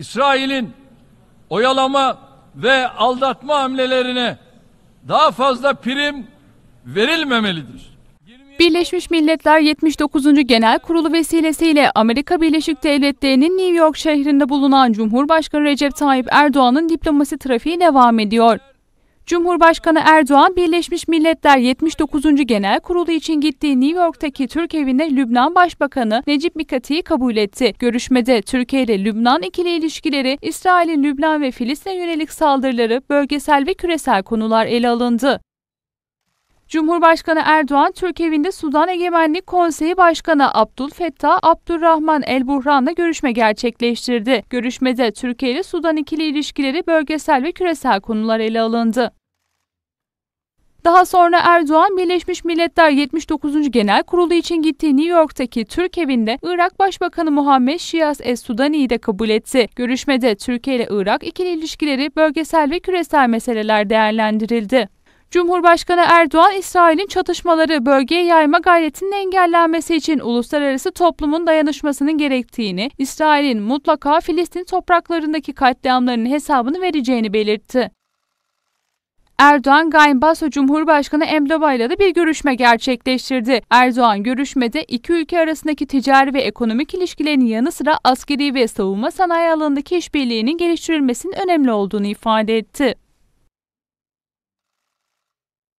İsrail'in oyalama ve aldatma hamlelerine daha fazla prim verilmemelidir. Birleşmiş Milletler 79. Genel Kurulu vesilesiyle Amerika Birleşik Devletleri'nin New York şehrinde bulunan Cumhurbaşkanı Recep Tayyip Erdoğan'ın diplomasi trafiği devam ediyor. Cumhurbaşkanı Erdoğan, Birleşmiş Milletler 79. Genel Kurulu için gittiği New York'taki Türk evine Lübnan Başbakanı Necip Mikati'yi kabul etti. Görüşmede Türkiye ile Lübnan ikili ilişkileri, İsrail'in Lübnan ve Filistin'e yönelik saldırıları, bölgesel ve küresel konular ele alındı. Cumhurbaşkanı Erdoğan, Türk evinde Sudan Egemenlik Konseyi Başkanı Abdülfettah Abdurrahman El Burhan'la görüşme gerçekleştirdi. Görüşmede Türkiye ile Sudan ikili ilişkileri bölgesel ve küresel konular ele alındı. Daha sonra Erdoğan Birleşmiş Milletler 79. Genel Kurulu için gittiği New York'taki Türk evinde Irak Başbakanı Muhammed Şiyas Es-Sudani'yi de kabul etti. Görüşmede Türkiye ile Irak ikili ilişkileri bölgesel ve küresel meseleler değerlendirildi. Cumhurbaşkanı Erdoğan, İsrail'in çatışmaları bölgeye yayma gayretinin engellenmesi için uluslararası toplumun dayanışmasının gerektiğini, İsrail'in mutlaka Filistin topraklarındaki katliamlarının hesabını vereceğini belirtti. Erdoğan, Gaymbaso Cumhurbaşkanı Emdoba ile de bir görüşme gerçekleştirdi. Erdoğan görüşmede iki ülke arasındaki ticari ve ekonomik ilişkilerin yanı sıra askeri ve savunma sanayi alanındaki işbirliğinin geliştirilmesinin önemli olduğunu ifade etti.